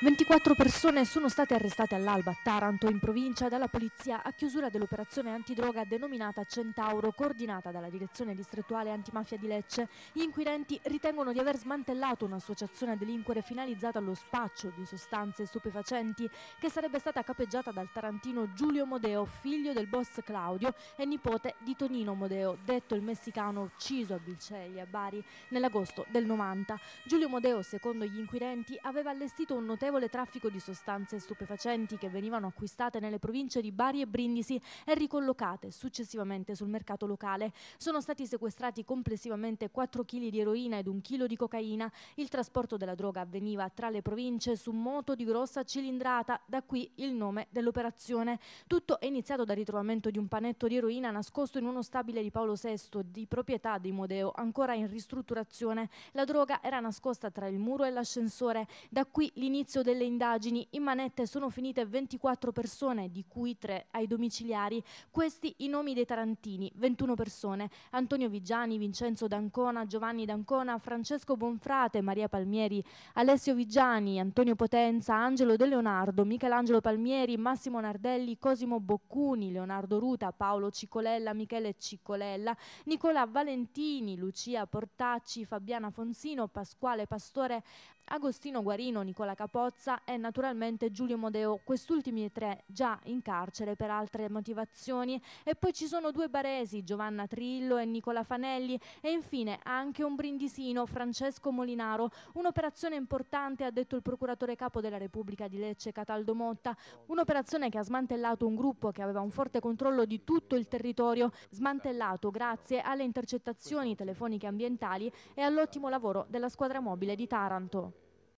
24 persone sono state arrestate all'alba a Taranto in provincia dalla polizia a chiusura dell'operazione antidroga denominata Centauro coordinata dalla direzione distrettuale antimafia di Lecce. Gli inquirenti ritengono di aver smantellato un'associazione a delinquere finalizzata allo spaccio di sostanze stupefacenti che sarebbe stata capeggiata dal tarantino Giulio Modeo, figlio del boss Claudio e nipote di Tonino Modeo, detto il messicano ucciso a Bilceglie a Bari nell'agosto del 90. Giulio Modeo, secondo gli inquirenti, aveva allestito un notevole notevole traffico di sostanze stupefacenti che venivano acquistate nelle province di Bari e Brindisi e ricollocate successivamente sul mercato locale. Sono stati sequestrati complessivamente 4 kg di eroina ed 1 kg di cocaina. Il trasporto della droga avveniva tra le province su moto di grossa cilindrata, da qui il nome dell'operazione. Tutto è iniziato dal ritrovamento di un panetto di eroina nascosto in uno stabile di Paolo VI di proprietà di Modeo, ancora in ristrutturazione. La droga era nascosta tra il muro e l'ascensore, da qui l'inizio all'inizio delle indagini in manette sono finite 24 persone, di cui 3 ai domiciliari. Questi i nomi dei tarantini, 21 persone, Antonio Vigiani, Vincenzo D'Ancona, Giovanni D'Ancona, Francesco Bonfrate, Maria Palmieri, Alessio Vigiani, Antonio Potenza, Angelo De Leonardo, Michelangelo Palmieri, Massimo Nardelli, Cosimo Boccuni, Leonardo Ruta, Paolo Cicolella, Michele Cicolella, Nicola Valentini, Lucia Portacci, Fabiana Fonsino, Pasquale Pastore, Agostino Guarino, Nicola Capone, Cozza e naturalmente Giulio Modeo, quest'ultimi tre già in carcere per altre motivazioni. E poi ci sono due baresi, Giovanna Trillo e Nicola Fanelli e infine anche un brindisino, Francesco Molinaro. Un'operazione importante, ha detto il procuratore capo della Repubblica di Lecce, Cataldo Motta, un'operazione che ha smantellato un gruppo che aveva un forte controllo di tutto il territorio, smantellato grazie alle intercettazioni telefoniche ambientali e all'ottimo lavoro della squadra mobile di Taranto.